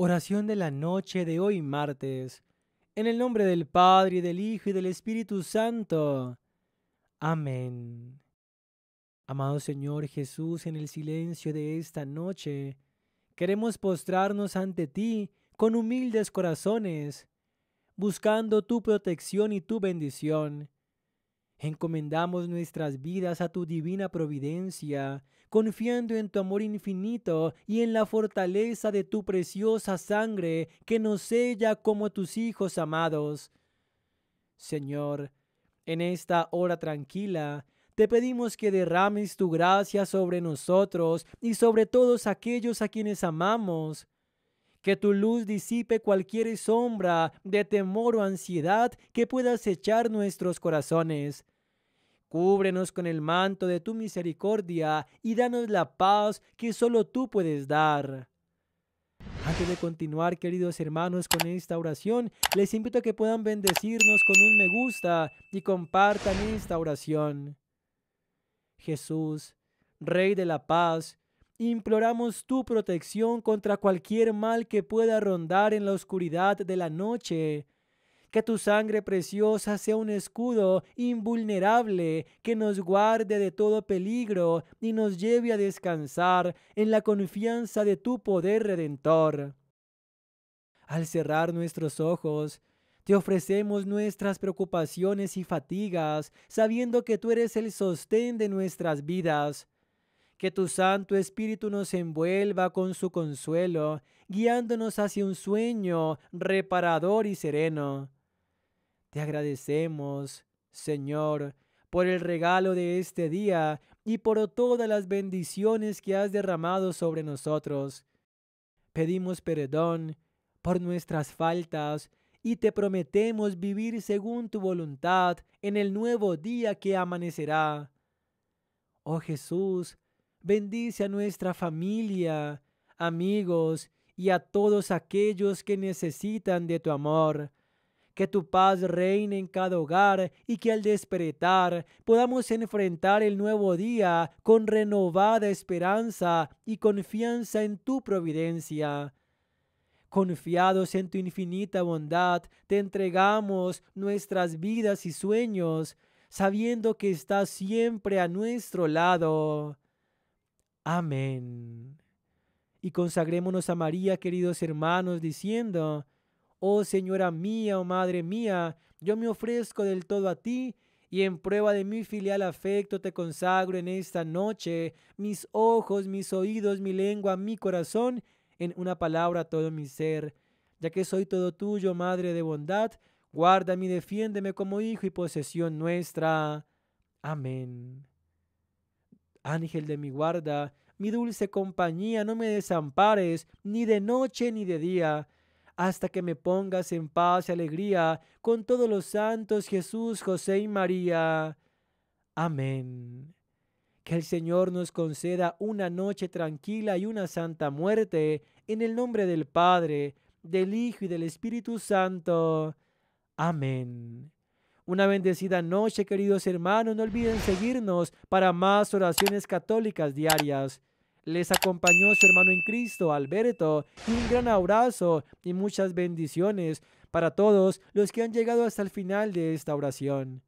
Oración de la noche de hoy martes. En el nombre del Padre, y del Hijo y del Espíritu Santo. Amén. Amado Señor Jesús, en el silencio de esta noche, queremos postrarnos ante ti con humildes corazones, buscando tu protección y tu bendición, Encomendamos nuestras vidas a tu divina providencia, confiando en tu amor infinito y en la fortaleza de tu preciosa sangre que nos sella como tus hijos amados. Señor, en esta hora tranquila, te pedimos que derrames tu gracia sobre nosotros y sobre todos aquellos a quienes amamos que tu luz disipe cualquier sombra de temor o ansiedad que pueda acechar nuestros corazones. Cúbrenos con el manto de tu misericordia y danos la paz que solo tú puedes dar. Antes de continuar, queridos hermanos, con esta oración, les invito a que puedan bendecirnos con un me gusta y compartan esta oración. Jesús, Rey de la paz, Imploramos tu protección contra cualquier mal que pueda rondar en la oscuridad de la noche. Que tu sangre preciosa sea un escudo invulnerable que nos guarde de todo peligro y nos lleve a descansar en la confianza de tu poder redentor. Al cerrar nuestros ojos, te ofrecemos nuestras preocupaciones y fatigas, sabiendo que tú eres el sostén de nuestras vidas. Que tu Santo Espíritu nos envuelva con su consuelo, guiándonos hacia un sueño reparador y sereno. Te agradecemos, Señor, por el regalo de este día y por todas las bendiciones que has derramado sobre nosotros. Pedimos perdón por nuestras faltas y te prometemos vivir según tu voluntad en el nuevo día que amanecerá. Oh Jesús, Bendice a nuestra familia, amigos y a todos aquellos que necesitan de tu amor. Que tu paz reine en cada hogar y que al despertar podamos enfrentar el nuevo día con renovada esperanza y confianza en tu providencia. Confiados en tu infinita bondad, te entregamos nuestras vidas y sueños, sabiendo que estás siempre a nuestro lado. Amén. Y consagrémonos a María, queridos hermanos, diciendo, Oh Señora mía, oh Madre mía, yo me ofrezco del todo a ti, y en prueba de mi filial afecto te consagro en esta noche mis ojos, mis oídos, mi lengua, mi corazón, en una palabra todo mi ser. Ya que soy todo tuyo, Madre de bondad, guárdame y defiéndeme como hijo y posesión nuestra. Amén. Ángel de mi guarda, mi dulce compañía, no me desampares, ni de noche ni de día, hasta que me pongas en paz y alegría con todos los santos Jesús, José y María. Amén. Que el Señor nos conceda una noche tranquila y una santa muerte, en el nombre del Padre, del Hijo y del Espíritu Santo. Amén. Una bendecida noche, queridos hermanos. No olviden seguirnos para más oraciones católicas diarias. Les acompañó su hermano en Cristo, Alberto, y un gran abrazo y muchas bendiciones para todos los que han llegado hasta el final de esta oración.